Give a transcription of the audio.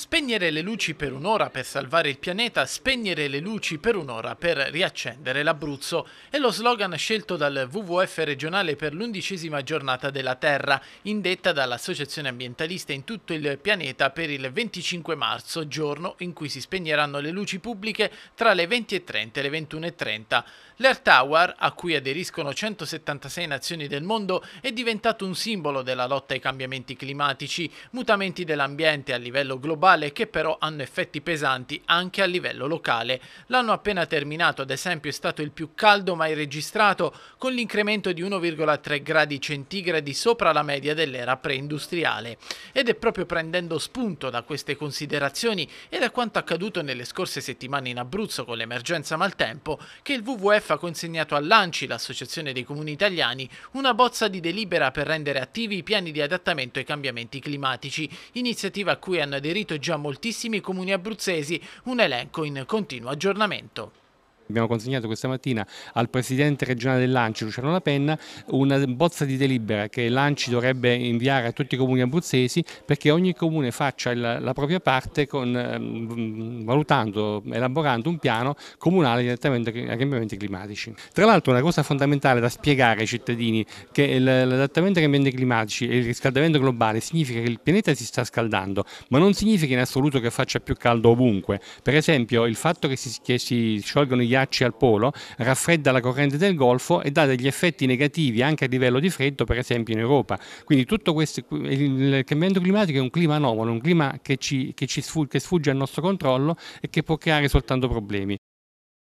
Spegnere le luci per un'ora per salvare il pianeta, spegnere le luci per un'ora per riaccendere l'Abruzzo è lo slogan scelto dal WWF regionale per l'undicesima giornata della Terra, indetta dall'Associazione Ambientalista in tutto il pianeta per il 25 marzo, giorno in cui si spegneranno le luci pubbliche tra le 20.30 e le 21.30. L'Air Tower, a cui aderiscono 176 nazioni del mondo, è diventato un simbolo della lotta ai cambiamenti climatici, mutamenti dell'ambiente a livello globale globale che però hanno effetti pesanti anche a livello locale. L'anno appena terminato ad esempio è stato il più caldo mai registrato con l'incremento di 1,3 gradi centigradi sopra la media dell'era preindustriale. Ed è proprio prendendo spunto da queste considerazioni e da quanto accaduto nelle scorse settimane in Abruzzo con l'emergenza maltempo che il WWF ha consegnato all'ANCI, l'Associazione dei Comuni Italiani, una bozza di delibera per rendere attivi i piani di adattamento ai cambiamenti climatici, iniziativa a cui hanno aderito e già moltissimi comuni abruzzesi, un elenco in continuo aggiornamento. Abbiamo consegnato questa mattina al Presidente regionale dell'Anci, Luciano Lapenna, una bozza di delibera che l'Anci dovrebbe inviare a tutti i comuni abruzzesi perché ogni comune faccia la propria parte con, ehm, valutando, elaborando un piano comunale direttamente ai cambiamenti climatici. Tra l'altro una cosa fondamentale da spiegare ai cittadini è che l'adattamento ai cambiamenti climatici e il riscaldamento globale significa che il pianeta si sta scaldando, ma non significa in assoluto che faccia più caldo ovunque. Per esempio il fatto che si, che si sciolgano gli ghiacci al polo, raffredda la corrente del Golfo e dà degli effetti negativi anche a livello di freddo, per esempio in Europa. Quindi tutto questo, il cambiamento climatico è un clima anomalo, un clima che, ci, che, ci sfugge, che sfugge al nostro controllo e che può creare soltanto problemi.